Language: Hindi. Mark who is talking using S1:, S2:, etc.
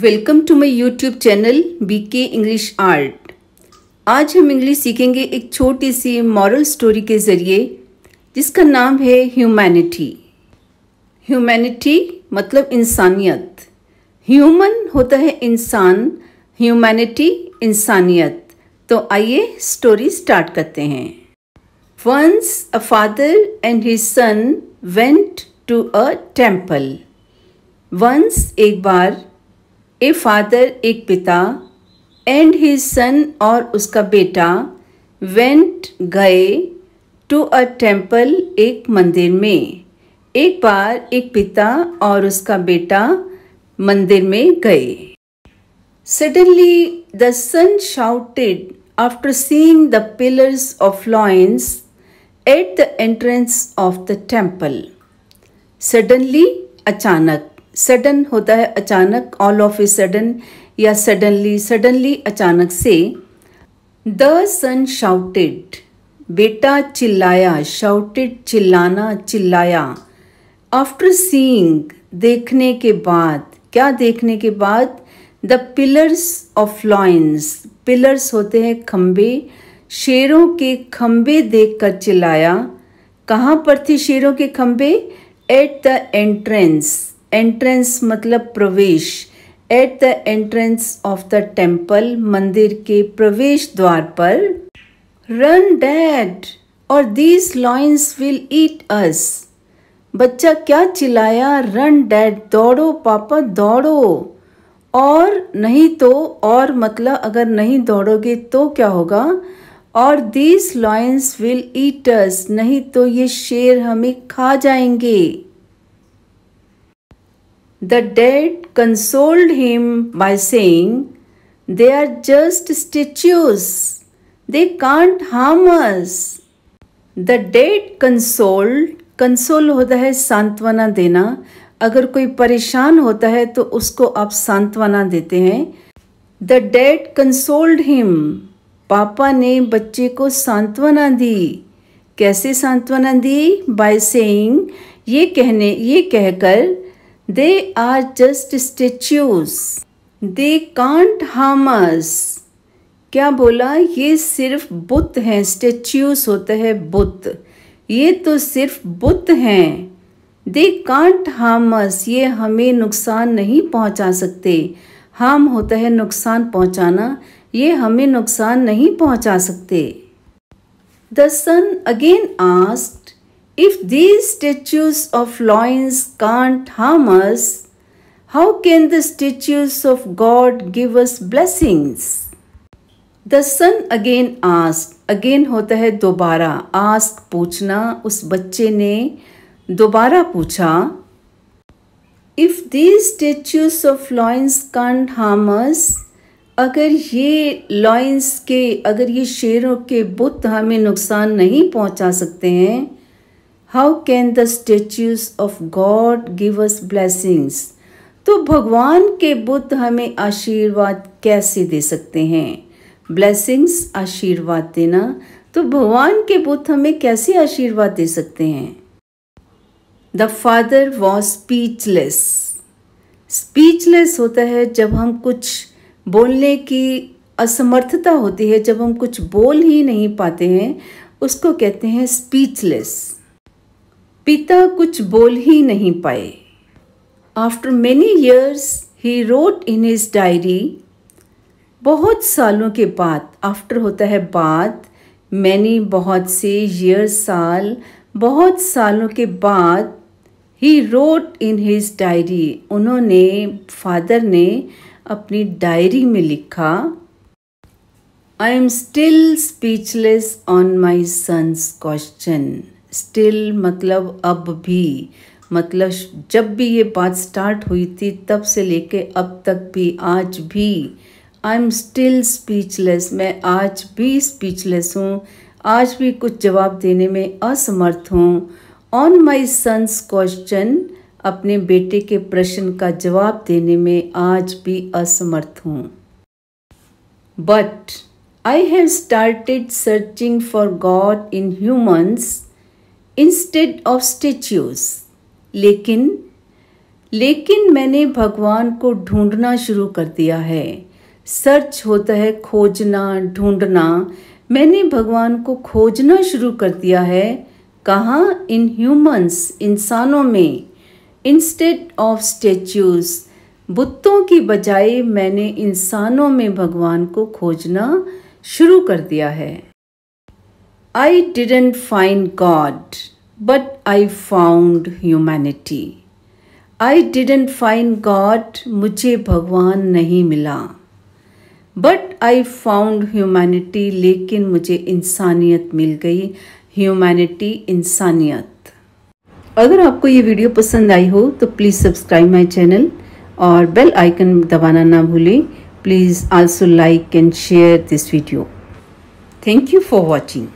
S1: Welcome to my YouTube channel BK English art आज हम इंग्लिश सीखेंगे एक छोटी सी मॉरल स्टोरी के ज़रिए जिसका नाम है ह्यूमैनिटी ह्यूमैनिटी मतलब इंसानियत ह्यूमन होता है इंसान ह्यूमैनिटी इंसानियत तो आइए स्टोरी स्टार्ट करते हैं once a father and his son went to a temple once एक बार ए फादर एक पिता एंड हिज सन और उसका बेटा वेंट गए टू अ टेम्पल एक मंदिर में एक बार एक पिता और उसका बेटा मंदिर में गए suddenly the son shouted after seeing the pillars of lions at the entrance of the temple suddenly अचानक सडन होता है अचानक ऑल ऑफ ए सडन या सडनली सडनली अचानक से द सन शाउटेड बेटा चिल्लाया शाउटेड चिल्लाना चिल्लाया आफ्टर सीइंग देखने के बाद क्या देखने के बाद the pillars of lions pillars होते हैं खम्बे शेरों के खम्बे देख कर चिल्लाया कहाँ पर थे शेरों के खम्बे एट द एंट्रेंस एंट्रेंस मतलब प्रवेश at the entrance of the temple मंदिर के प्रवेश द्वार पर रन डैड और these lions will eat us बच्चा क्या चिल्लाया रन डैड दौड़ो पापा दौड़ो और नहीं तो और मतलब अगर नहीं दौड़ोगे तो क्या होगा और these lions will eat us नहीं तो ये शेर हमें खा जाएंगे The dead consoled him by saying, They are just statues. They can't harm us. The dad consoled console होता है सांत्वना देना अगर कोई परेशान होता है तो उसको आप सांत्वना देते हैं द डेड कंसोल्ड हिम पापा ने बच्चे को सांत्वना दी कैसे सांत्वना दी बाय सेइंग ये कहने ये कहकर They are just statues. They can't harm us. क्या बोला ये सिर्फ बुत हैं स्टेच्यूज होते हैं बुत ये तो सिर्फ बुत हैं दे कांट हामस ये हमें नुकसान नहीं पहुंचा सकते हाम होता है नुकसान पहुंचाना ये हमें नुकसान नहीं पहुंचा सकते the son again asked If these statues of lions can't harm us, how can the statues of God give us blessings? The son again ask again होता है दोबारा आस्क पूछना उस बच्चे ने दोबारा पूछा if these statues of lions can't harm us अगर ये लॉइंस के अगर ये शेरों के बुत हमें नुकसान नहीं पहुंचा सकते हैं how can the statues of God give us blessings तो भगवान के बुद्ध हमें आशीर्वाद कैसे दे सकते हैं ब्लेसिंग्स आशीर्वाद देना तो भगवान के बुद्ध हमें कैसे आशीर्वाद दे सकते हैं the father was speechless speechless होता है जब हम कुछ बोलने की असमर्थता होती है जब हम कुछ बोल ही नहीं पाते हैं उसको कहते हैं स्पीचलेस पिता कुछ बोल ही नहीं पाए after many years he wrote in his diary बहुत सालों के बाद आफ्टर होता है बाद मैनी बहुत से ईयर साल बहुत सालों के बाद he wrote in his diary उन्होंने फादर ने अपनी डायरी में लिखा I am still speechless on my son's question still मतलब अब भी मतलब जब भी ये बात स्टार्ट हुई थी तब से लेके अब तक भी आज भी आई एम स्टिल स्पीचलेस मैं आज भी स्पीचलेस हूँ आज भी कुछ जवाब देने में असमर्थ हूँ ऑन माई सन्स क्वेश्चन अपने बेटे के प्रश्न का जवाब देने में आज भी असमर्थ हूँ but I have started searching for God in humans instead of statues लेकिन लेकिन मैंने भगवान को ढूंढना शुरू कर दिया है सर्च होता है खोजना ढूंढना मैंने भगवान को खोजना शुरू कर दिया है कहाँ इन ह्यूमंस इंसानों में इंस्टेड ऑफ स्टेच्यूज़ बुतों की बजाय मैंने इंसानों में भगवान को खोजना शुरू कर दिया है I didn't find God but I found humanity I didn't find God मुझे भगवान नहीं मिला बट आई फाउंड ह्यूमैनिटी लेकिन मुझे इंसानियत मिल गई ह्यूमैनिटी इंसानियत अगर आपको ये वीडियो पसंद आई हो तो प्लीज़ सब्सक्राइब माई चैनल और बेल आइकन दबाना ना भूलें please also like and share this video thank you for watching